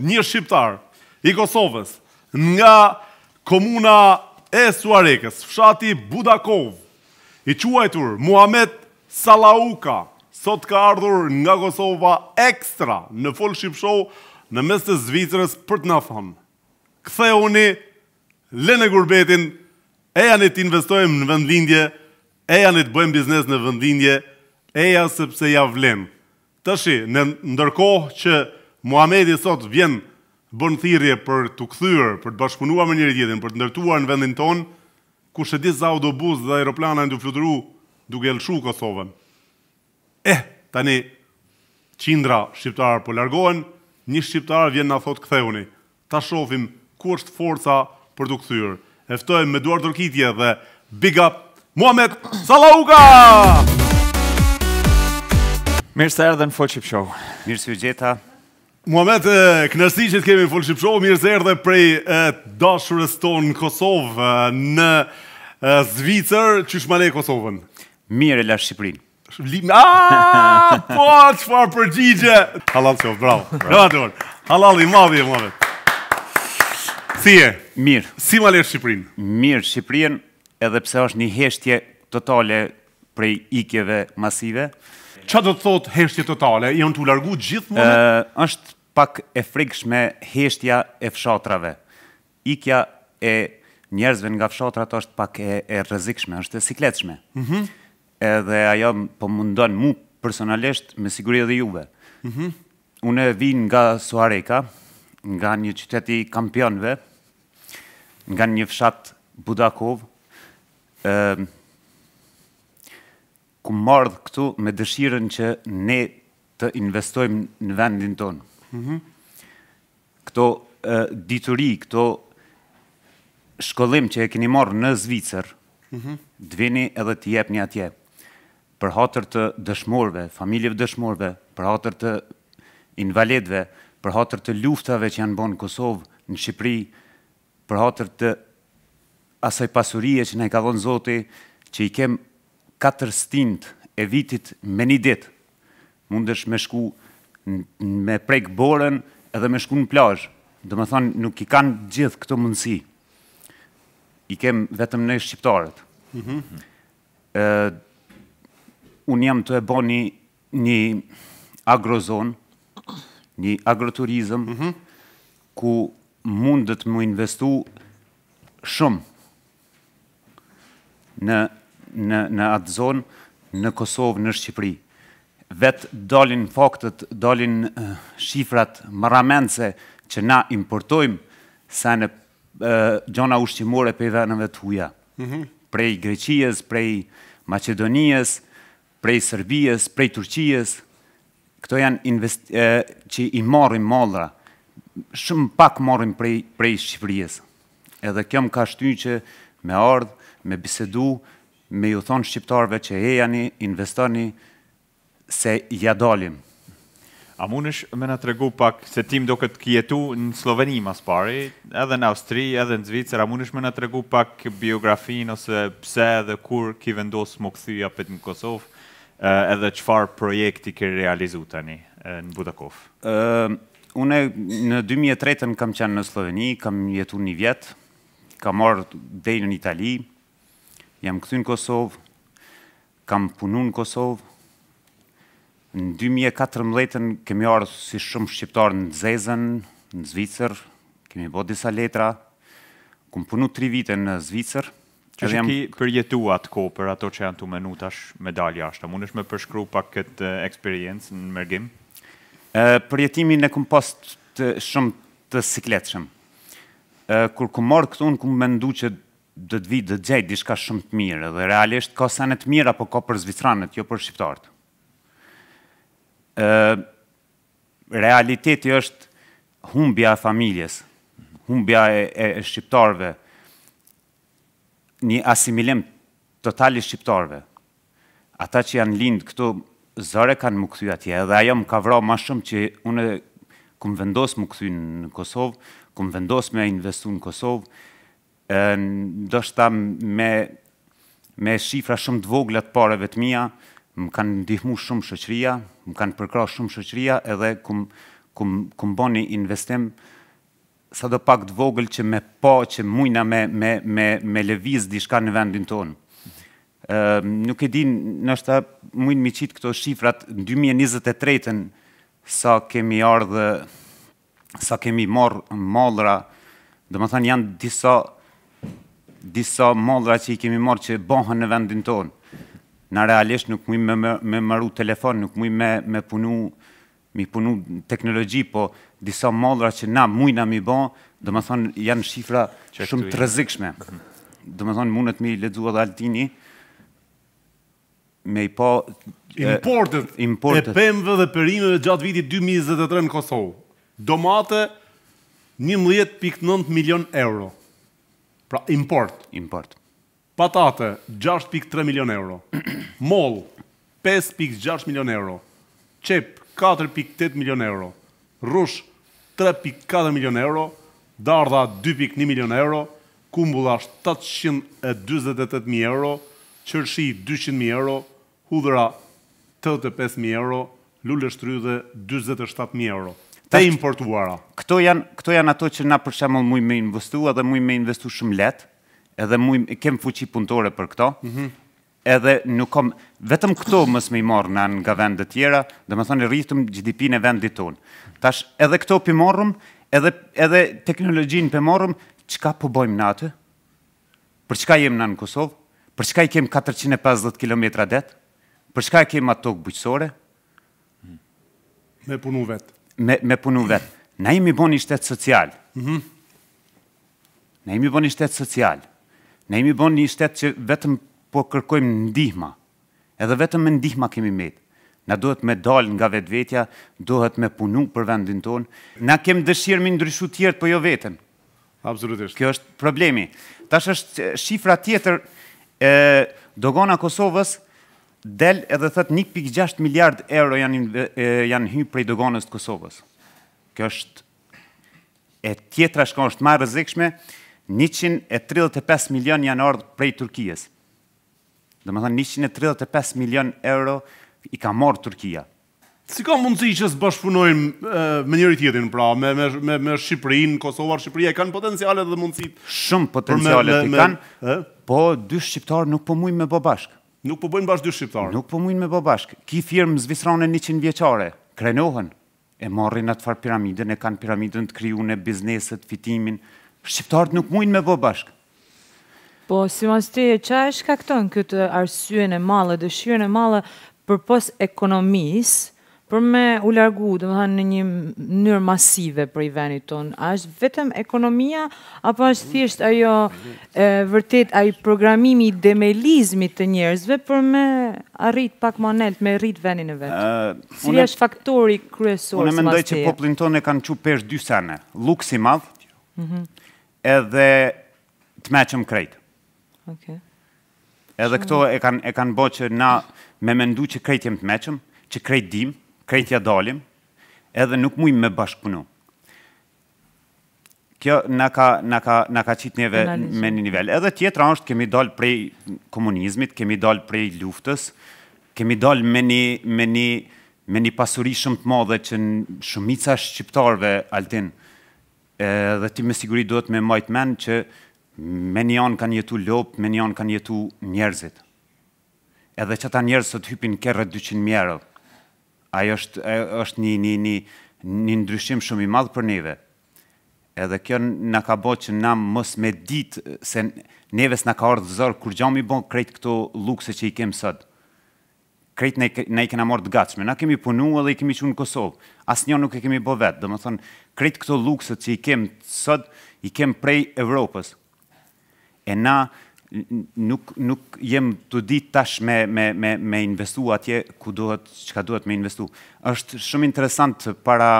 Një shqiptar i Kosovës Nga komuna e Suarekës, Fshati Budakov I quajtur Muhamet Salauka Sot ka ardhur nga Kosova ekstra Në fol show Në mes të Zvicrës për të nafham Këthe uni Lene gurbetin E janë i të investojmë në vendlindje E janë i të bëjmë biznes në vendlindje E janë sepse ja vlem. Të shi, në ndërkohë që Muhamedi sot vjen bën thirrje për të kthyer, për të bashkëpunuar me njëri tjetrin, për të ndërtuar në vendin ton, ku shë ditë za autobus dhe aeroplana në të fluturu duke lëshu Kosovën. Eh, tani, qindra shqiptarë për po largohen, një shqiptarë vjen nga thotë këtheuni, ta shofim ku është forca për të këthyër. Eftojmë me duartë rëkitje dhe Big Up, Mohamed Salauka! Mirë se erë dhe në Foqip Show. Mirë së gjitha. Muhamet, kënërsi që të kemi full shqipëshovë, mirë zërë dhe prej dashurës tonë në Kosovë, në Zvicër, që shmalej Kosovën? Mirë e la Shqipërinë. A, po, që farë përgjigje! Halal, që, bravo, bravo, bravo, bravo, halal i madhje, Muhamet. Si e? Mirë. Si ma le Shqipërinë? Mirë, Shqipërinë, edhe pse është një heshtje totale prej ikjeve masive. Qa do të thotë heshtje totale? Ion të largu gjithë mëne? pak e frikshme heshtja e fshatrave. Ikja e njerëzve nga fshatrat është pak e, e rëzikshme, është e sikletshme. Mm -hmm. Edhe ajo po mundon mu personalisht me siguri edhe juve. Mm -hmm. Unë vinë nga Suareka, nga një qyteti kampionve, nga një fshat Budakov, e, ehm, ku mardhë këtu me dëshiren që ne të investojmë në vendin tonë. Mm Këto dituri, këto shkollim që e keni morë në Zvicër, dvini mhm. edhe të jep një atje, për hatër të dëshmorve, familjeve dëshmorve, për hatër të invalidve, për hatër të luftave që janë bënë në Kosovë, në Shqipëri, për hatër të asaj pasurie që ne ka dhënë Zoti, që i kem katër stint e vitit me një ditë, mundesh me shku me prejkë borën edhe me shku në plajsh. Dhe me thonë, nuk i kanë gjithë këto mundësi. I kemë vetëm në shqiptarët. Mhm. Unë jam të e bo një një agrozon, një agroturizm, mhm. ku mundët më investu shumë në atë zonë në Kosovë, në Shqipëri vetë dolin faktët, dolin eh, shifrat maramense që na importojmë sa në eh, gjona ushqimore për i venëve të huja. Mhm. Prej Greqijës, prej Macedonijës, prej Sërbijës, prej Turqijës. Këto janë eh, që i marim mallra. Shumë pak marim prej Shqipërijës. Edhe kjo më ka shty që me ardhë, me bisedu, me ju thonë shqiptarve që e janë, investoni, se ja dalim. A mundesh me na tregu pak se ti do këtë kjetu jetu në Sloveni mas pari, edhe në Austri, edhe në Zvicër, a mundesh me na tregu pak biografin ose pse edhe kur ki vendosë më këthyja për në Kosovë, edhe qëfar projekti ki realizu tani në Budakov? une në 2003 kam qenë në Sloveni, kam jetu një vjetë, kam marrë dhejnë në Itali, jam këthy në Kosovë, kam punu në Kosovë, Në 2014-ën kemi orë si shumë shqiptarë në Zezën, në Zvicër, kemi bo disa letra, kum punu tri vite në Zvicër. Që shë ki përjetu atë ko për ato që janë të menu tash medalja ashtë, mund është me përshkru pak këtë eh, eksperiencë në mërgim? përjetimin e kum pas të shumë të sikletëshem. Uh, kur kum morë këtu, në kum mendu që dhe të vitë dhe gjejtë dishka shumë të mirë, dhe realisht ka sanet mirë apo ka për zvitranet, jo për shqiptarët realiteti është humbja e familjes, humbja e shqiptarve, një asimilim totali shqiptarve. Ata që janë lindë këtu, zore kanë më këthy atje, dhe ajo më ka vra ma shumë që une këmë vendos më këthy në Kosovë, këmë vendos me investu në Kosovë, do shta me shifra shumë të voglët pareve të mija, më kanë ndihmu shumë shëqëria, më kanë përkra shumë shëqëria, edhe këmë këm, investim sa do pak të vogël që me po që mujna me, me, me, me leviz në vendin tonë. E, ehm, nuk e din, nështë mujnë mi qitë këto shifrat, në 2023-ën, sa kemi ardhe, sa kemi morë mollra, dhe më thanë janë disa, disa mollra që i kemi morë që bohën në vendin tonë na realisht nuk mui me, me maru telefon, nuk mui me, me punu, mi punu teknologji, po disa modra që na mui na mi ban, dhe më thonë janë shifra shumë të rëzikshme. Dhe më thonë mundet mi ledzu edhe altini, me i po... Importet, e, importet. e pemve dhe perimeve gjatë vitit 2023 në Kosovë. Domate, 11.9 milion euro. Pra import. Import. Patate, 6.3 milion euro. Mol, 5.6 milion euro. Qep, 4.8 milion euro. Rush, 3.4 milion euro. Darda, 2.1 milion euro. Kumbula, 728.000 euro. Qërshi, 200.000 euro. Hudra, 85.000 euro. Lullë shtrydhe dhe 27.000 euro. Te importuara. Këto janë ato që na përshemë mëj me investu, edhe mëj me investu shumë letë, edhe mu kem fuqi punëtore për këto, mm -hmm. edhe nuk kom, vetëm këto mësë me i morë në nga vendë të tjera, dhe më thonë rritëm GDP në vendit tonë. Tash, edhe këto për morëm, edhe, edhe teknologjin për morëm, qka po bojmë në atë? Për qka jem në në Kosovë? Për qka i kem 450 km detë? Për qka i kem atë tokë bujqësore? Me punu vetë. Me, me punu vetë. Na jemi bo një shtetë social. Mm -hmm. Na jemi bo një shtetë social. Ne jemi bon një shtetë që vetëm po kërkojmë ndihma, edhe vetëm me ndihma kemi metë. Na duhet me dalë nga vetë vetja, duhet me punu për vendin tonë. Na kemë dëshirë me ndryshu tjertë, po jo vetën. Absolutisht. Kjo është problemi. Tash është shifra tjetër, e, dogona Kosovës, del edhe thët 1.6 miliard euro janë, janë hy prej dogonës të Kosovës. Kjo është e tjetra shka është marë rëzikshme, 135 milion janë ardhë prej Turkijës. Dhe më thënë, 135 milion euro i ka morë Turkija. Si ka mundësi që së bashkëpunojnë me njëri tjetin, pra, me Shqipërin, Kosovar, Shqipëria, e kanë potencialet dhe mundësit? Shumë potencialet i kanë, po dy Shqiptarë nuk pëmujnë po me bo bashkë. Nuk pëmujnë po bashkë dy Shqiptarë? Nuk pëmujnë po me bo bashkë. Ki firmë zvisrane 100 vjeqare, krenohën, e marrin atë farë piramidën, e kanë piramidën të kryu në bizneset, fitimin, Shqiptarët nuk mujnë me bo bashkë. Po, si mas ti, qa e shkakton këtë arsyen e malë, dëshyren e malë për pos ekonomisë, për me u largu, dhe më thanë, në një njërë masive për i venit tonë, a është vetëm ekonomia, apo është thjesht ajo vërtet ajo programimi demelizmit të njerëzve për me arrit pak manelt, me rrit venin e vetë? Si është faktori kryesor së mështë e? Unë e mendoj që poplin tonë e kanë që përsh dy sene, luksi madhë, mhm edhe të meqëm krejt. Okay. Edhe këto e kanë e kanë bërë që na me mendu që krejt jem të meqëm, që krejt dim, krejt ja dalim, edhe nuk mujmë me bashkëpunu. Kjo na ka na ka na ka qit neve me një nivel. Edhe tjetra është kemi dal prej komunizmit, kemi dal prej luftës, kemi dal me një me një me një pasuri shumë të madhe që shumica shqiptarëve altin dhe ti me siguri duhet me majtë menë që me një anë kanë jetu lopë, me një anë kanë jetu njerëzit. Edhe që ta njerëzë sot hypin kërë 200 mjerë. Ajo është, është një, një, një, një ndryshim shumë i madhë për neve. Edhe kjo në ka bo që na mos me ditë se neves në ka ardhë zërë, kur gjami bon krejtë këto lukëse që i kemë sotë krejt ne i kena marrë të gatshme. Na kemi punu dhe i kemi qunë në Kosovë. Asë nuk e kemi bo vetë. Dhe më thonë, krejt këto luksët që i kemë sot, i kemë prej Evropës. E na nuk, nuk jem të dit tash me, me, me, me investu atje ku duhet, çka duhet me investu. është shumë interesant para,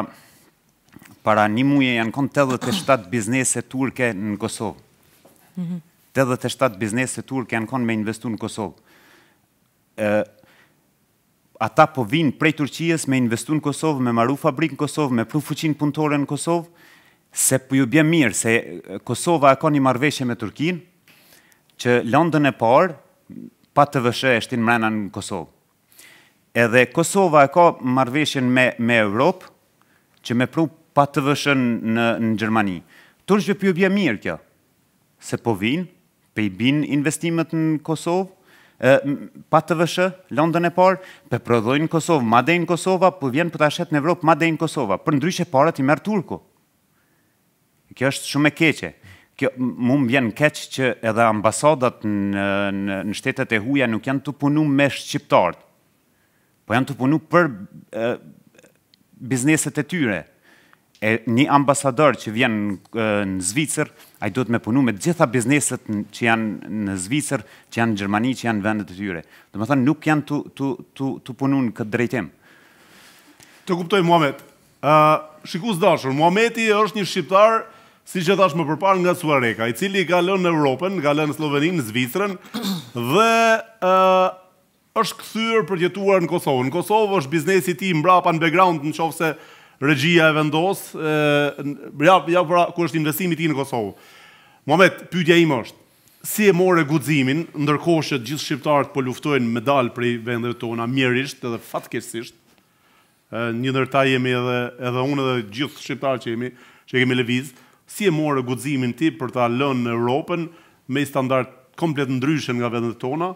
para një muje janë konë 87 biznese turke në Kosovë. Mm -hmm. 87 biznese turke janë konë me investu në Kosovë ata po vinë prej Turqijës me investu në Kosovë, me maru fabrikë në Kosovë, me pru fuqin punëtore në Kosovë, se për po ju bje mirë, se Kosova e ka një marveshje me Turkinë, që London e parë, pa të vëshë e shtinë mrena në Kosovë. Edhe Kosova e ka marveshjen me Europë, që me pru pa të vëshë në Gjermani. Turqë për po ju bje mirë kjo, se po vinë, pe i binë investimet në Kosovë, pa të vëshë, London e parë, për prodhojnë Kosovë, ma dejnë Kosova, po për vjenë për të ashet në Evropë, ma dejnë Kosova, për ndryshe parët i mërë Turku. Kjo është shumë e keqe. Kjo më më vjenë keqë që edhe ambasadat në shtetet e huja nuk janë të punu me shqiptartë, po janë të punu për bizneset e tyre, e një ambasador që vjen në Zvicër, a i duhet me punu me gjitha bizneset që janë në Zvicër, që janë në Gjermani, që janë në vendet të tyre. Dhe më thënë, nuk janë të punu në këtë drejtim. Të kuptoj, Muhammed. Shikus dashur, Muhammedi është një shqiptar, si që thash më përpar nga Suareka, i cili ka lënë në Europën, ka lënë në Slovenin, në Zvicërën, dhe është këthyrë për tjetuar në Kosovë. Në Kosovë është biznesi ti mbrapa në background në qofë se regjia e vendos, ja, ja pra, ku është investimi ti në Kosovë. Mohamed, pytja im është, si e more guzimin, ndërkoshet gjithë shqiptarët po luftojnë medal për i vendet tona, mjerisht edhe fatkesisht, një ndërta jemi edhe, edhe unë edhe gjithë shqiptarë që jemi, që kemi leviz, si e more guzimin ti për ta lënë në Europën me standart komplet ndryshën nga vendet tona,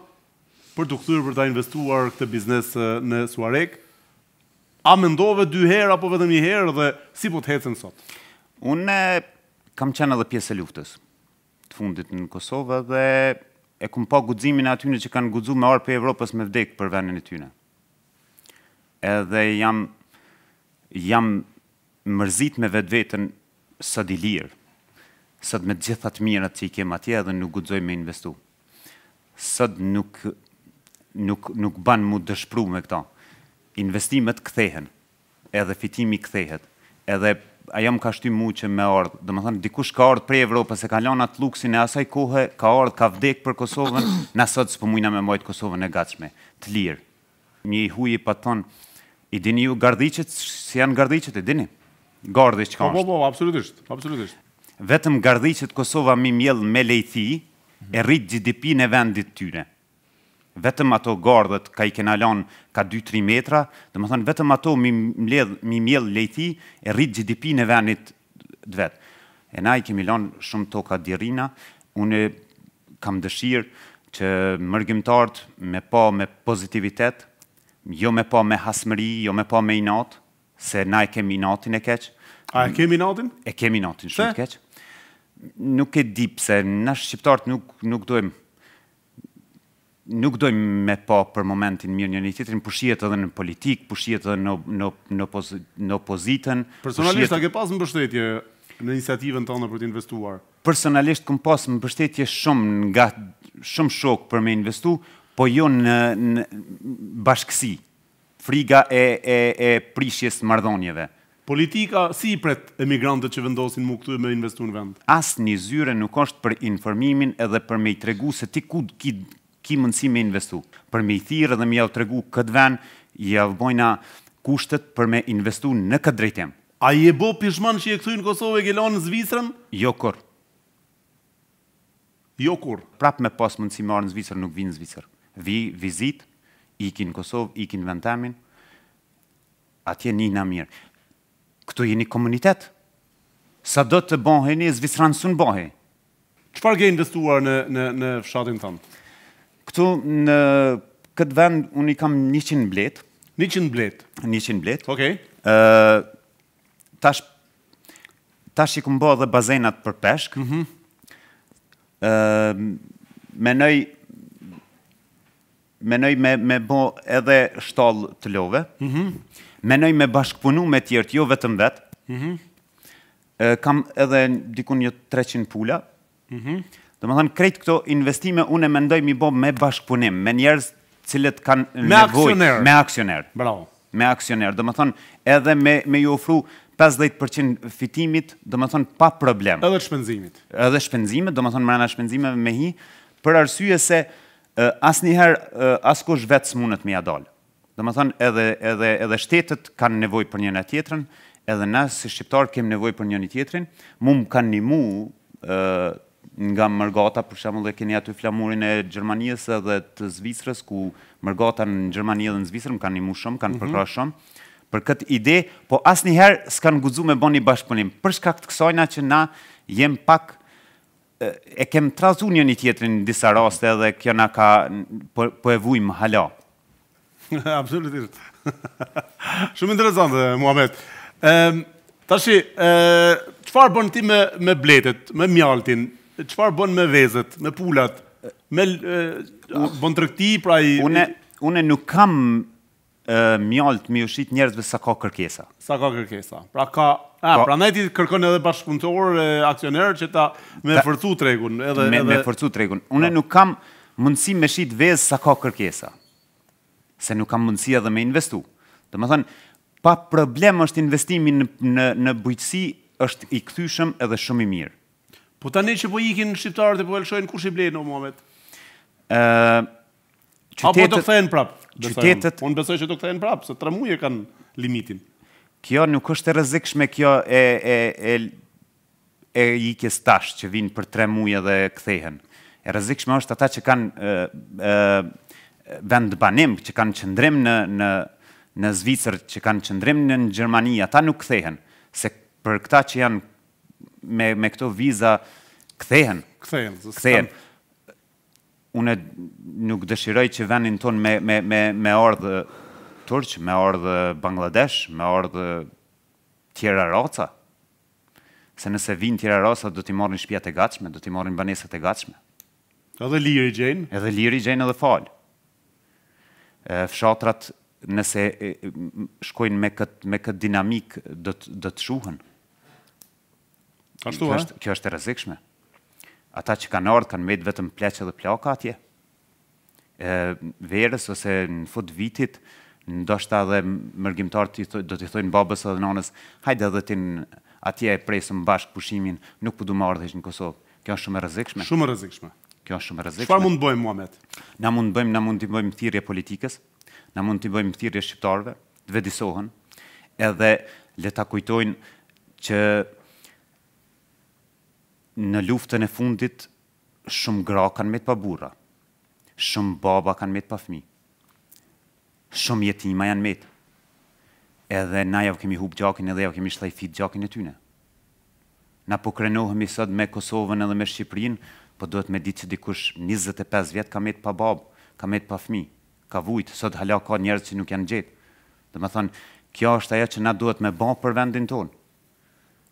për të këthyrë për ta investuar këtë biznes në Suarek, A mendove dy herë apo vetëm një herë dhe si po të hecen sot? Unë kam qenë edhe pjesë e luftës të fundit në Kosovë dhe e kum pa guximin e atyne që kanë guxuar me arpë Evropës me vdek për vendin e tyre. Edhe jam jam mërzit me vetë vetën së di lirë, sot me gjithat mirët që i kem atje edhe nuk gudzoj me investu. sot nuk, nuk, nuk ban mu dëshpru me këta investimet kthehen, edhe fitimi kthehet, edhe ajo më ka shty mu që me ardhë, dhe më thënë, dikush ka ardhë prej Evropës se ka lanat atë luksin e asaj kohë, ka ardhë, ka vdek për Kosovën, në asot së pëmujna me mojtë Kosovën e gatshme, të lirë. Një i huji i të thënë, i dini ju gardhicit, si janë gardhicit, i dini? Gardhic që ka është. Po, po, po, absolutisht, absolutisht. Vetëm gardhicit Kosova mi mjellë me lejthi, e rritë GDP në vendit tyre vetëm ato gardhët ka i kena ka 2-3 metra, dhe më thënë vetëm ato mi, mled, mi mjell lejti e rritë GDP në venit dë vetë. E na i kemi lan shumë toka djerina, une kam dëshirë që mërgjimtartë me pa me pozitivitet, jo me pa me hasmëri, jo me pa me inatë, se na i kemi inatin e keqë. A e kemi inatin? E kemi inatin, shumë të keqë. Nuk e dipë, se në shqiptartë nuk, nuk dojmë nuk dojmë me pa për momentin mirë një një tjetërin, pushjet po edhe në politikë, pushjet po edhe në, në, në, në opozitën. Po Personalisht, pushjet... a ke pas më bështetje në iniciativën të anë për të investuar? Personalisht, këm pas më bështetje shumë nga shumë shokë për me investu, po jo në, në bashkësi, friga e, e, e prishjes mardhonjeve. Politika si i pret emigrantët që vendosin mu këtu e me investu në vend? Asë një zyre nuk është për informimin edhe për me i tregu se ti ku, ki, ki mundësi me investu. Për me i thirë dhe me jelë tregu këtë ven, jelë bojna kushtet për me investu në këtë drejtim. A je bo pishman që je këthuj në Kosovë e gjelonë në Zvicrën? Jo kur. Jo kur. Prap me pas mundësi marë në Zvicrë, nuk vi në Zvicrë. Vi vizit, ki në Kosovë, ki në vendemin, atje një në mirë. Këtu jeni komunitet. Sa do të bëheni, Zvicrën së në bëhe. Qëpar ke investuar në, në, në fshatin tëmë? Këtu në këtë vend unë i kam 100 blet. 100 blet. 100 blet. Okej. uh, tash tash i kumbo edhe bazenat për peshk. Mhm. Mm ë uh, Menoj me me bë edhe shtoll të love. Mhm. Mm Menoj me bashkëpunu me tjertë, jo vetëm vet. Mhm. Mm Ë kam edhe diku një 300 pula. Mhm. Mm Do më thënë, krejtë këto investime, unë e mendoj mi bo me bashkëpunim, me njerës cilët kanë me Aksioner. Me aksioner. Bravo. Me aksioner. Do më thënë, edhe me, me ju ofru 50% fitimit, do më thënë, pa problem. Edhe shpenzimit. Edhe shpenzimit, do më thënë, mërëna shpenzimeve me hi, për arsye se uh, asniherë, uh, askush vetë së mundët mi adalë. Do më thënë, edhe, edhe, edhe shtetet kanë nevoj për njëna tjetërën, edhe na si shqiptarë kemë nevoj për njën tjetërin, mu më kanë një mu, nga mërgata, për shemë dhe keni aty flamurin e Gjermanijës dhe të Zvisrës, ku mërgata në Gjermani dhe në Zvisrë kanë një mu shumë, kanë mm -hmm. përkra shumë, për këtë ide, po asë njëherë s'kanë guzu me bëni bashkëpunim. Përshka këtë kësojna që na jem pak, e, e kem trazu një një tjetërin në disa raste dhe kjo na ka, po, po e vuj më Absolutisht. shumë interesant, Muhammed. Um, Tashi, e, qëfar bënë ti me, me bletet, me mjaltin, Qëfar bënë me vezet, me pulat? Me bënë të rëkti, pra i... Une nuk kam mjallë të ushit njerëzve sa ka kërkesa. Sa ka kërkesa. Pra ka... A, pra ne ti kërkon edhe bashkëpunëtorë, aksionerë që ta me fërcu të regun. Me fërcu të regun. Po. Une nuk kam mundësi me shit vezë sa ka kërkesa. Se nuk kam mundësi edhe me investu. Dhe më thënë, pa problem është investimin në bujqësi është i këthyshëm edhe shumë i mirë. Po të ne që po ikin shqiptarët e po elëshojnë, kush i blejnë, o Mohamed? Uh, po qytetet, Apo të këthejnë prapë? Qytetet... Unë besoj që të këthejnë prapë, se tre muje kanë limitin. Kjo nuk është e rëzikshme kjo e, e, e, e ikjes tash që vinë për tre muje dhe këthejnë. E rëzikshme është ata që kanë uh, uh, vend banim, që kanë qëndrim në, në, në Zvicër, që kanë qëndrim në, Gjermani, ata nuk këthejnë. Se për këta që janë me me këto viza kthehen. Kthehen. Kthehen. Unë nuk dëshiroj që venin ton me me me me ardh turq, me ardh bangladesh, me ardh tjera raca. Se nëse vin tjera raca do t'i marrin shpjat e gatshme, do t'i marrin banesat e gatshme. Edhe liri gjenë. edhe liri gjenë edhe fal. E fshatrat nëse shkojnë me kët me kët dinamik do të do të shuhën. Ashtu, kjo është, kjo është e rëzikshme. Ata që kanë ardhë kanë metë vetëm pleqë dhe plaka atje. E, verës ose në fut vitit, ndoshta dhe mërgjimtar do t'i thojnë babës dhe nanës, hajde dhe t'in atje e presëm bashkë pushimin, nuk përdu po më ardhë në Kosovë. Kjo është shumë e rëzikshme. Shumë e rëzikshme. Kjo është shumë e rëzikshme. Çfarë mund bëjmë Muhamet? Na mund bëjmë, na mund të bëjmë thirrje politikës, na mund të bëjmë thirrje shqiptarëve, të vetësohen, edhe le ta kujtojnë që në luftën e fundit shumë gra kanë me të pa burra, shumë baba kanë me të pa fmi, shumë jetima janë me të. Edhe na javë kemi hub gjakin edhe javë kemi shlajfit gjakin e tyne. Na po krenohemi sot me Kosovën edhe me Shqiprin, po duhet me ditë që dikush 25 vjetë ka me të pa babë, ka me të pa fmi, ka vujtë, sot hala ka njerët që nuk janë gjetë. Dhe me thonë, kjo është aja që na duhet me ba për vendin tonë.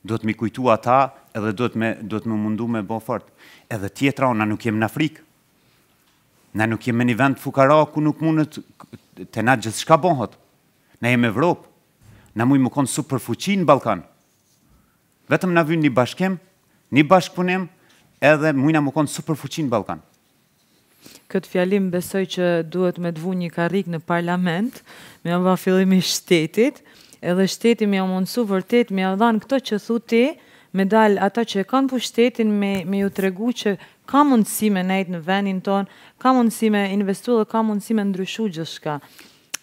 Duhet me kujtu ata, duhet me kujtu ata, edhe duhet me, duhet me mundu me bo fort. Edhe tjetra, na nuk jemi në Afrikë, na nuk jemi një vend fukara ku nuk mundet të na gjithë shka bohët. na jemi Evropë, na mujë më konë super fuqi në Balkanë, vetëm na vynë një bashkem, një bashkëpunim, edhe mujë na më konë super fuqi në Balkanë. Këtë fjalim besoj që duhet me dvu një karik në parlament, me ova fillimi shtetit, edhe shteti me omonsu vërtet, me avdhan këto që thu ti, me dalë ata që e kanë pushtetin me ju të regu që ka mundësi me nejtë në venin tonë, ka mundësi me investu dhe ka mundësi me ndryshu gjëshka.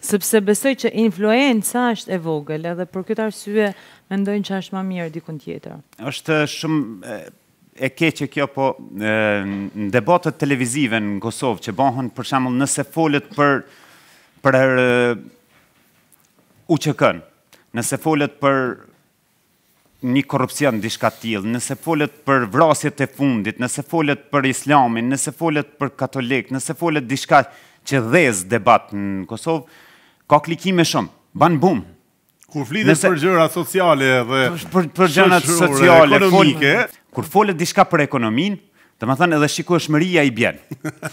Sëpse besoj që influenca është e vogël, edhe për këtë arsye me ndojnë që është ma mirë dikën tjetër. është shumë e keqë kjo po në debatët televizive në Kosovë që bëhen për shamëll nëse folët për për u që kënë, nëse folët për një korupcion në dishka tjilë, nëse folet për vrasjet e fundit, nëse folet për islamin, nëse folet për katolik, nëse folet dishka që dhez debat në Kosovë, ka klikime shumë, ban bum. Kur flitë për gjëra sociale dhe për për gjëra sociale ekonomike, fol, kur folet diçka për ekonomin, domethënë edhe shikueshmëria i bën.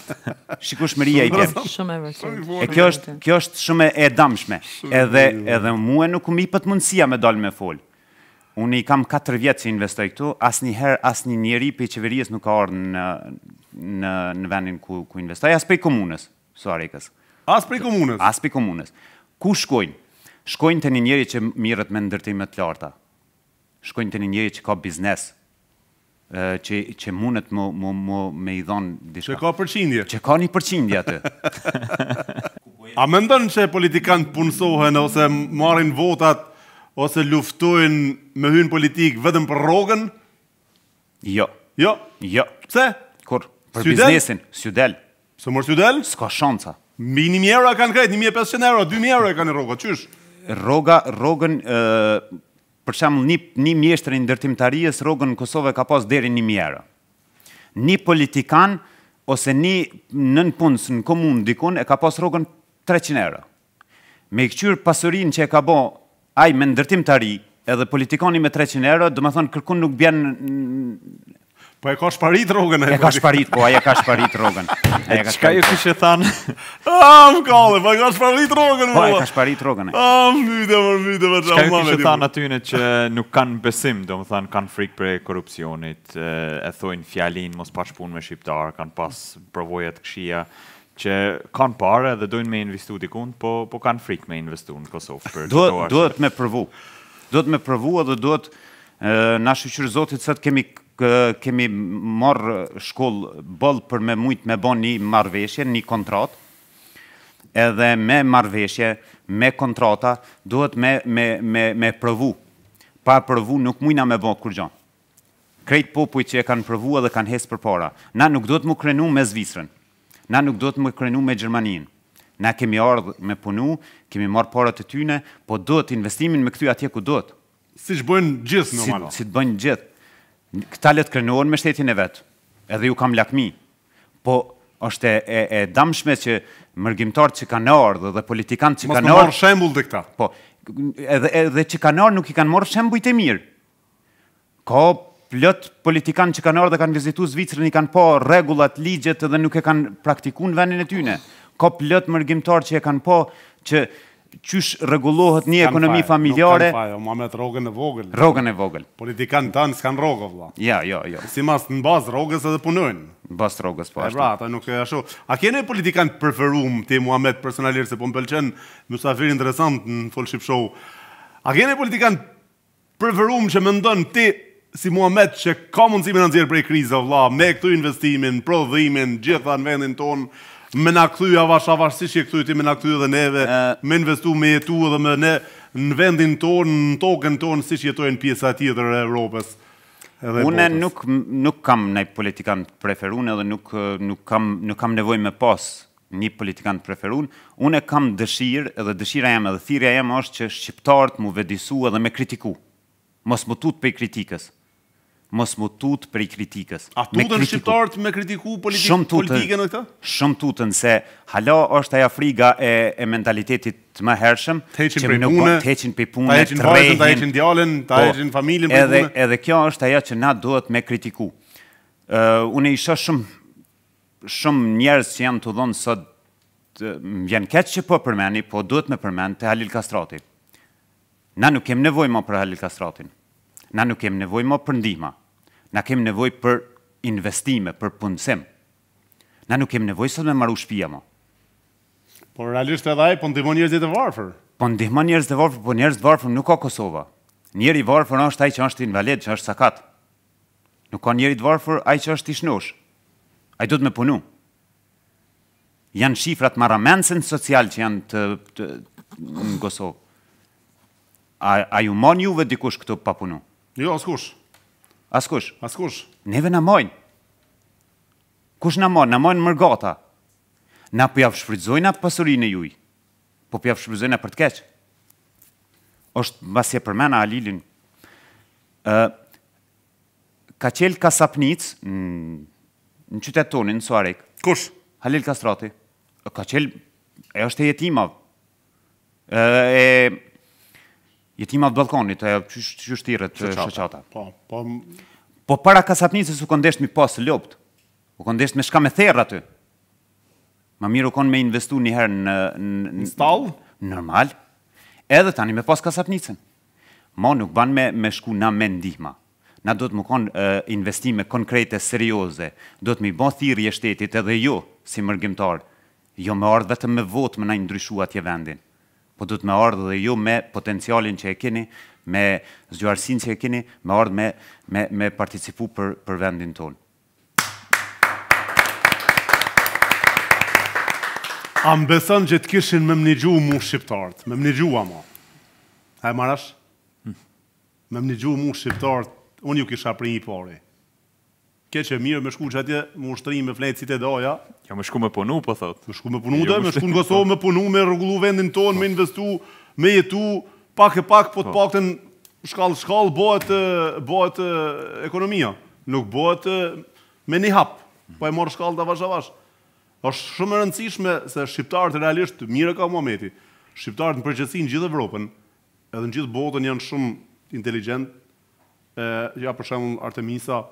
Shikueshmëria i bën. Shumë e vërtetë. E kjo është kjo është shumë e dëmshme. Edhe edhe mua nuk më i pat mundësia me dal me fol. Unë i kam 4 vjetë që investoj këtu, asë një herë, asë një njeri për i qeverijës nuk ka orë në, në, në vendin ku, ku investoj, asë për i komunës, sorry kësë. Asë për i komunës? Asë për i komunës. Ku shkojnë? Shkojnë të një njeri që mirët me ndërtimet të larta. Shkojnë të një njeri që ka biznes, që, që mundet më, më, më me i dhonë dishka. Që ka përqindje. Që ka një përqindje atë. A mendën që politikanë punësohen ose marrin votat ose luftojnë me hynë politikë vetëm për rogën? Jo. Jo? Jo. Pse? Kur? Për sydel? biznesin, sydel. Së mërë sydel? Ska shanta. Minimi euro e kanë krejt, 1500 euro, 2000 euro e kanë rogët, qysh? Roga, rogën, e, për shemë, një, një mjeshtër i ndërtimtarijës, rogën në Kosovë ka pas deri 1000 euro. Një politikan, ose një nën punës në komunë dikun, e ka pas rogën 300 euro. Me i këqyrë pasurin që e ka bo ai me ndërtim të ri, edhe politikoni me 300 euro, do të thonë kërkun nuk bjen... Po e ka shparit rogën e. Po po e ka shparit, po ai ka shparit rogën. Ai e ka. Çka ju kishë A, ah, më kolle, po e ka shparit rogën. Po e ka shparit rogën. Am ah, vite, më vite, më shumë. Çka ju kishë thën aty në që nuk kanë besim, domethënë kanë frikë për korrupsionit, e thoin fjalin mos pa shpunë me shqiptar, kanë pas provojat këshia që kanë pare dhe dojnë me investu dikun, po, po kanë frikë me investu në Kosovë për duhet, këto Duhet me përvu. Duhet me përvu edhe duhet në shqyqyrë zotit sëtë kemi kemi marrë shkollë bëllë për me mujtë me bo një marveshje, një kontratë, edhe me marveshje, me kontrata, duhet me, me, me, me përvu. Pa përvu nuk mujna me bo kur gjo. Krejt popuj që e kanë përvu edhe kanë hesë për para. Na nuk duhet mu krenu me zvisrën na nuk do të më krenu me Gjermaninë. Na kemi ardhë me punu, kemi marë parët të tyne, po do të investimin me këty atje ku do të. Si që bëjnë gjithë në si, Si të bëjnë gjithë. Këta letë krenuon me shtetin e vetë, edhe ju kam lakmi. Po është e, e, damshme që mërgjimtarë që kanë ardhë dhe politikanë që kanë ardhë... Mos në marë shembul dhe këta. Po, edhe, edhe që kanë ardhë nuk i kanë marë shembul të mirë. Ka plët politikanë që kanë orë dhe kanë vizitu Zvicrën i kanë po regullat, ligjet dhe nuk e kanë praktikun venin e tyne. Ka plët mërgjimtar që e kanë po që qysh regullohet një ekonomi familjare. Nuk kanë fajë, o Mamet rogën e vogël. Rogën e vogël. Politikanë tanë s'kanë rogë, vla. Ja, ja, ja. Si mas në bazë rogës edhe punojnë. Në bazë rogës, po ashtë. E pra, ta nuk e asho. A kene politikanë preferum ti, Mamet, personalirë, se po më pelqenë, Musafir interesant në full show. A kene politikanë preferum që më ndonë ti si Muhammed që ka mundësi me nxjerr prej krizë, vla, me këtu investimin, prodhimin, gjitha në vendin tonë, me në këtu e avash avash, si që këtu e ti me në këtu dhe neve, uh, me investu me jetu dhe me ne, në vendin tonë, në tokën tonë, si që jetojnë pjesa tjetër e Europës. Edhe unë botës. nuk, nuk kam ndaj politikan preferun edhe nuk, nuk, kam, nuk kam nevoj me pas një politikan preferun. Unë kam dëshirë edhe dëshira jam edhe thirrja jam është që shqiptarët mu vedisu edhe me kritiku mos mutut për kritikës mos më tut për i kritikës. A tutën shqiptarët me kritiku politikë shumë tutën, politike në Shumë tutën, se hala është aja friga e, e mentalitetit të më hershëm, që nuk të heqin për punën, të heqin vajzën, të heqin djallën, të po, heqin familin për punë. Edhe kjo është aja që na duhet me kritiku. Uh, unë i shoh shumë, shumë njerës që janë të dhonë sot, më vjen keqë që po përmeni, po duhet me përmeni të Halil Kastrati. Na nuk kem nevoj ma për Halil Kastratin na nuk kem nevoj më për ndihma, na kem nevoj për investime, për punësim. Na nuk kem nevoj sot me maru shpia më. Por realisht edhe ai, po ndihmo njerëzit e varfër. Po ndihmo njerëzit e varfër, po njerëzit e varfër nuk ka Kosova. Njeri i varfër është ai që është invalid, që është sakat. Nuk ka njeri i varfër ai që është i shnosh. Ai duhet me punu. Janë shifrat marramendsen social që janë të, të në Kosovë. Ai ai u mon juve dikush këtu pa punu? Jo, askush. Askush? Askush. Neve në mojnë. Kush në mojnë? Në mojnë mërgata. Na për po javë shfridzojnë atë pasurin juj. Po për po shfrytzojna atë për të keqë. Oshtë mbas e përmena Alilin. Uh, ka qelë kasapnicë në qytetë tonin, në Suarek. Kush? Halil Kastrati. Ka qelë, e është e jetimavë. Uh, e, të balkonit, e qysh qysh tirret Po, po. Po para kasapnicës u këndesht me pas lopt. U këndesht me shka me therr aty. Ma mirë u kon me investu një herë në në stall normal. Edhe tani me pas kasapnicën. Mo nuk ban me me shku na me ndihma. Na do të më kon uh, investime konkrete serioze. Do të më bë thirrje shtetit edhe ju jo, si mërgjimtar. Jo më ardh vetëm me votë më na ndryshua atje vendin po të me ardhë dhe ju me potencialin që e keni, me zgjuarsin që e keni, me ardhë me, me, me participu për, për vendin tonë. A më besën që të kishin me më një mu shqiptartë, me më një ama. A e marash? Me më një mu shqiptartë, unë ju kisha për një pari. Ke që mirë me shku që atje, mu shtërin me flenë cite doja, Ja më shku me punu, po thot. Më shku me punu, ja, jo, më shku në Kosovë me punu, me rregullu vendin ton, me po. investu, me jetu, pak e pak, po të po. paktën shkallë shkallë bëhet bëhet eh, ekonomia, nuk bëhet eh, me një hap. Po e morë shkallë davash davash. Është shumë e rëndësishme se shqiptarët realisht mire ka momenti. Shqiptarët në përgjithësi në gjithë Evropën, edhe në gjithë botën janë shumë inteligjent. Eh, ja për shembull Artemisa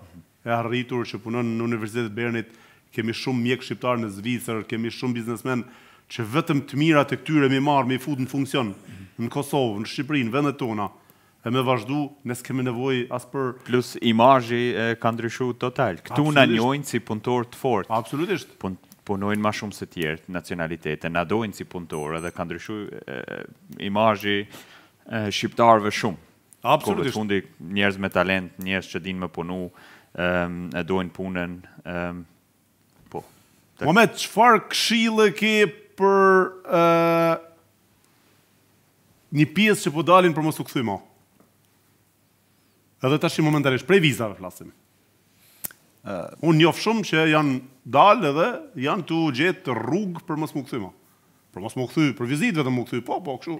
e arritur që punon në Universitetin e Bernit, kemi shumë mjek shqiptarë në Zvicër, kemi shumë biznesmen që vetëm të mirat e këtyre mi marë, mi fut në funksion, në Kosovë, në Shqipëri, në vendet tona, e me vazhdu, ne kemi nevoj asë për... Plus imajji e ka ndryshu total. Këtu në njojnë si punëtor të fort. Absolutisht. Punojnë ma shumë se tjertë nacionalitetet, në dojnë si punëtor, edhe ka ndryshu imajji shqiptarëve shumë. Absolutisht. Kërë të fundi njerëz me talent, njerëz që dinë me punu, e dojnë punën, Tak. Mohamed, çfarë këshillë ke për ë një pjesë që po dalin për mos u kthyer më? Edhe tash momentalisht prej vizave flasim. ë Unë njofë shumë që janë dalë edhe janë tu gjetë rrugë për mos u kthyer më. Për mos u kthyer për vizitë vetëm u kthyer. Po, po, kështu.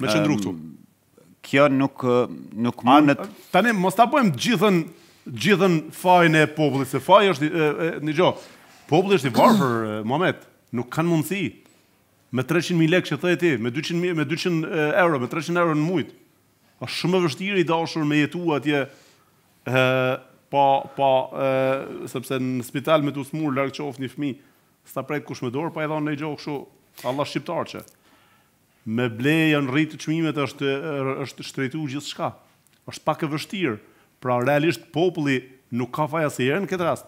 Me çë ndruktu. Um, kjo nuk nuk të tani mos ta gjithën gjithën fajin e popullit se faji është një populli është i varfër, Mohamed, nuk kanë mundësi me 300.000 lekë që thëjë ti, me 200, me 200 euro, me 300 euro në mujtë. është shumë vështirë i dashur me jetu atje, e, po po sepse në spital me të usmur, larkë që një fmi, së ta prejtë kush me dorë, pa e dhanë në i gjohë Allah shqiptar që, me bleja në rritë të qmimet është, është shtrejtu gjithë shka, është pak e vështirë, pra realisht populli nuk ka faja si herë në këtë rast,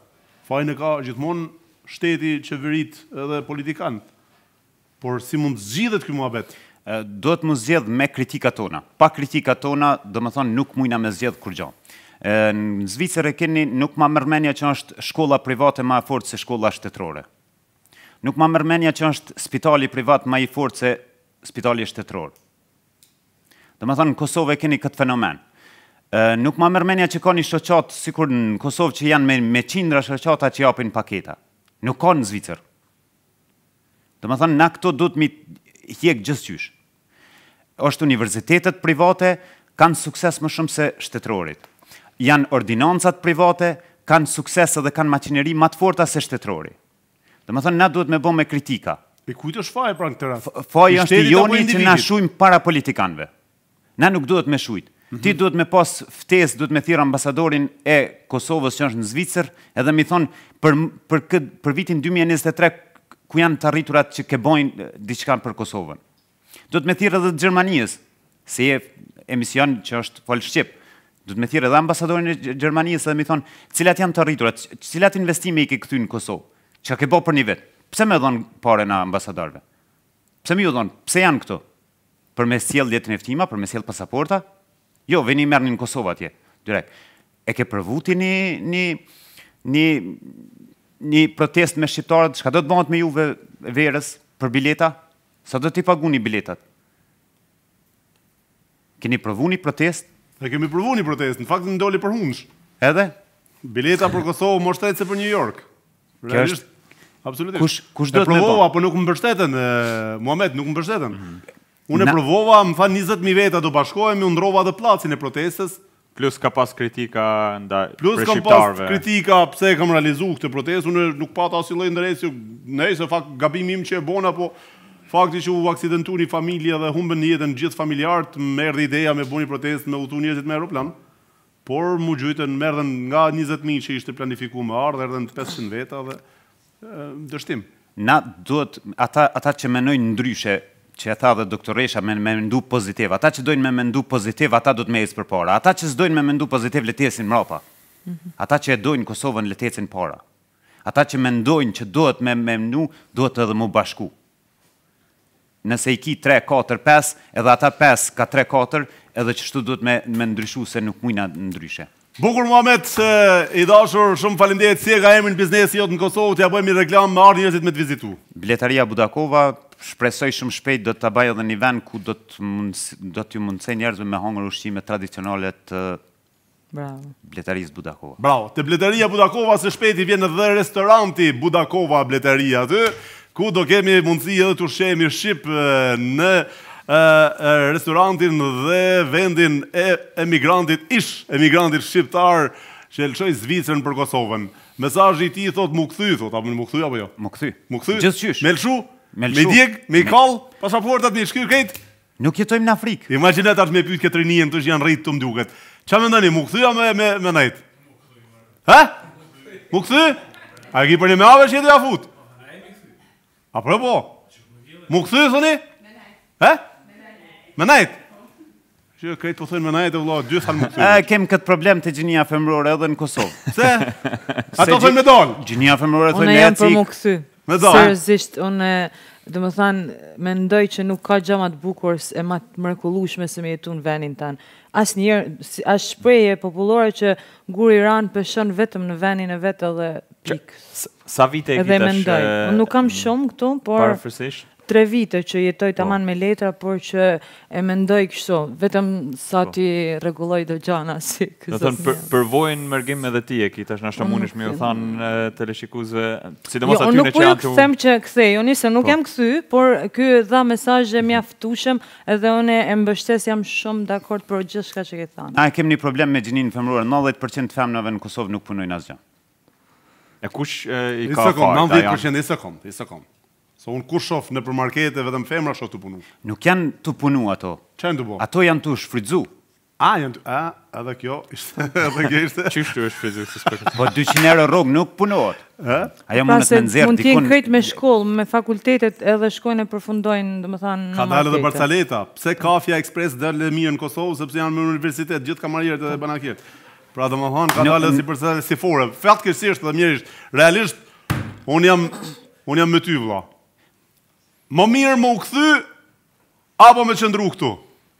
fajnë ka gjithmonë shteti, qeverit edhe politikanë. Por si mund zgjidhet ky muhabet? Do të më zgjidh me kritika tona. Pa kritika tona, do më thonë, nuk mujna me zgjedh kur gjo. Në Zvicër e keni nuk ma mërmenja që është shkolla private ma e fort se shkolla shtetrore. Nuk ma mërmenja që është spitali privat ma i fort se spitali shtetëror. Dhe më thonë, në Kosovë e keni këtë fenomen. Nuk ma mërmenja që ka një shëqatë, sikur në Kosovë që janë me, me qindra shëqata që japin paketa. Nuk ka në Zvicër. Dhe më thënë, na këto du të mi hjek gjësqysh. Oshtë universitetet private kanë sukses më shumë se shtetrorit. Janë ordinancat private, kanë sukses edhe kanë maqineri më të forta se shtetrori. Dhe më thënë, na duhet me bo me kritika. E kujtë është fajë, pra në të rratë? Fajë është i joni që na shujmë para politikanve. Na nuk duhet me shujtë. -hmm. Ti duhet me pas ftes, duhet me thirë ambasadorin e Kosovës që është në Zvicër, edhe mi thonë, për, për, kët, për vitin 2023, ku janë të arriturat që ke bojnë diçka për Kosovën. Duhet me thirë edhe Gjermanisë, se e emision që është falë Shqipë. Duhet me thirë edhe ambasadorin e Gjermanisë edhe mi thonë, cilat janë të arriturat, cilat investime i ke këty në Kosovë, që ke bo për një vetë. Pse me dhonë pare në ambasadorëve? Pse më ju dhonë? Pse janë këto? Për me jetën e ftima, për me pasaporta, Jo, veni i merë një në Kosovë atje. Direkt. E ke përvuti një, një, një, një protest me shqiptarët, shka do të bëhat me juve verës për bileta? Sa do t'i pagu një biletat? Keni përvu një protest? E kemi përvu një protest, në fakt në doli për hunsh. Edhe? Bileta për Kosovë më shtetë se për New York. Realisht, Kjo është? Absolutisht. Kush, kush do të përvu? E apo nuk më bështetën, Muhammed, nuk më bështetën. Mm -hmm. Unë e provova, më fa 20.000 veta do bashkojë, unë ndrova dhe placin e protestës. Plus ka pas kritika nda pre Plus ka pas kritika pëse e kam realizu këtë protestë, unë nuk pata të asiloj në rejtë, në rejtë se fakt gabimim që e bona, po fakti që u aksidentu një familje dhe humbën një jetën gjithë familjarët, merë dhe ideja me bu një protestë me utu njëzit me aeroplan, por mu gjyëtën merë dhe nga 20.000 që ishte planifiku me ardhe, dhe në 500 veta dhe dështim. Na duhet, ata që menojnë ndryshe, që e tha dhe doktoresha me me mendu pozitiv. Ata që dojnë me mendu pozitiv, ata do të me isë për para. Ata që s'dojnë me mendu pozitiv, letesin mrapa. Ata që e dojnë Kosovën, letesin para. Ata që me ndojnë që do të me mendu, do të edhe mu bashku. Nëse i ki 3, 4, 5, edhe ata 5 ka 3, 4, edhe që shtu do të me ndryshu se nuk mujna ndryshe. Bukur Muhammed, i dashur, shumë falimdejt, si e ka emrin biznesi jotë në Kosovë, të ja bëjmë i reklamë më ardhë njëzit me të vizitu. Biletaria Budakova, shpresoj shumë shpejt, do të të bajo dhe një ven ku do të ju mundësej njerëzve me hongër ushqime tradicionale të bletarisë Budakova. Bravo, të biletaria Budakova, se shpejt i vjen në dhe restoranti Budakova biletaria të, ku do kemi mundësi edhe të ushqemi shqipë në restorantin dhe vendin e emigrantit ish, emigrantit shqiptar që e lëshoj për Kosovën. Mesajë i ti thot thotë më këthy, thotë, apë më këthy, apo jo? Më këthy. Më këthy. Gjithë qysh. Me lëshu. Me lëshu. Me djek, me i kalë, pasha përë të të shkyrë Nuk jetojmë në Afrikë. Imaginet ashtë me pytë këtë rinijen të shë janë rritë të mduket. Qa me ndani, më këthy, a me nejtë? Më këthy. He? Më A e ki për një me Më najt. që këtë po thënë më najt vëlla, dy Ë kem kët problem të gjinia femërore edhe në Kosovë. Pse? Ato me dol. Gjinia femërore thonë me aty. Unë jam po kthy. Me dol. Seriozisht, unë Dhe më thanë, me ndoj që nuk ka gjamat bukur e matë mërkullushme se me jetu në venin tanë. As njërë, as shpreje populore që ngur i ranë pëshën vetëm në venin e vetë edhe pikë. Sa vite e kitë është... Nuk kam shumë këtu, por... Parafërsisht? tre vite që jetoj po. të aman me letra, por që e mendoj kështu, vetëm sa po. ti regulloj dhe gjana si kësës një. thënë, përvojnë mërgim edhe ti e tash është nështë mundish me mm, ju thanë jo, po të leshikuzve, si të mos atyune që atyune... Jo, unë nuk ju këthem që këthej, unë isë nuk jam këthy, por kjo dha mesajë mi aftushem, edhe unë e mbështes jam shumë dhe akord për gjithë shka që ke thanë. A, kem një problem me gjininë femruar, 90% femnave në Kosovë nuk punojnë asgja. E kush i ka farë? Isë kom, 90% isë kom, isë kom. So un kur shoh në përmarkete vetëm femra shoh të punu. Nuk janë të punu ato. Çfarë të bëj? Ato janë të shfrytzu. A janë a edhe kjo ishte edhe kjo ishte. Çish të shfrytzu se Po 200 euro rrug nuk punohet. Ë? Ajo mund të më nxjerr dikun. Mund të jenë me shkollë, me fakultetet edhe shkojnë e përfundojnë, domethënë. Ka dalë edhe Barcaleta. Pse kafja ekspres dalë mirë në Kosovë sepse janë me universitet gjithë kamarierët edhe banakët. Pra domethënë ka dalë si përsa si fore. Fatkeqësisht dhe mirësisht, realisht un jam un jam me ty vëlla më mirë më u këthy, apo me qëndru këtu.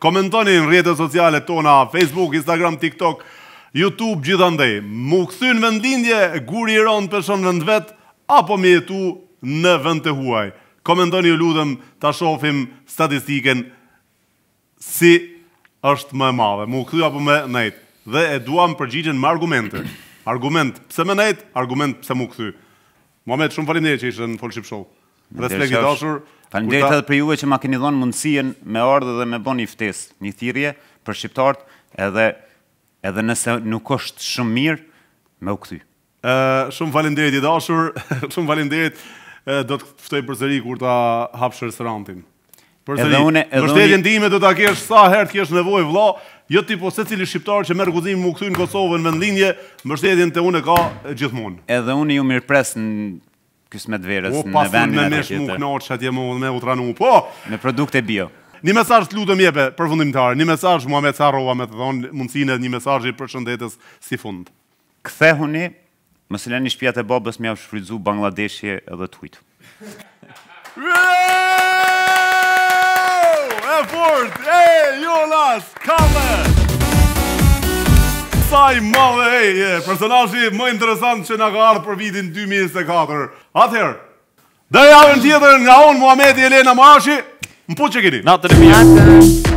Komentoni në rjetët sociale tona, Facebook, Instagram, TikTok, Youtube, gjitha ndej. Më u këthy në vendindje, guri i ronë për shonë vend vetë, apo me jetu në vend të huaj. Komentoni ju ludhëm të shofim statistiken si është më e madhe. Më u këthy apo me nejtë. Dhe e duam përgjigjen më argumente. Argument pëse me nejtë, argument pëse më u këthy. Mohamed, shumë falim dhe që ishë në Folship Show. Respekt i dashur. Falemderit edhe për juve që ma keni dhonë mundësien me ardhe dhe me boni i ftes. Një thirje për shqiptartë edhe, edhe nëse nuk është shumë mirë, me u këthy. Uh, shumë falemderit i dashur, shumë falemderit uh, do të ftoj për zëri kur ta hapë shërës rantin. Për zëri, për shtetjën unë... dime do të kesh sa herë të kesh nevoj vla, jo të tipo se cili shqiptarë që merë guzim më u këthy në Kosovën me në linje, mështetjen të une ka gjithmonë. Edhe unë ju mirë presë në kës me dverës në vendin e tij. Po pastaj më mësh më knoçi atje më me utranu. Po, me produkte bio. Një mesazh të lutem jepë për fundimtar. Një mesazh Muhamet Sarrova me të dhonë mundësinë një mesaj i përshëndetës si fund. Kthehuni, mos lani shtëpiat e babës më afshfryzu Bangladeshi edhe tujt. Yeah! Oh, effort. Hey, you're lost. Come saj ma dhe e Personashi më interesant që nga ka ardhë për vitin 2004 Atëherë, Dhe javën tjetër nga unë Muhammed i Elena Mashi, Më puqë që kini Natër e mjë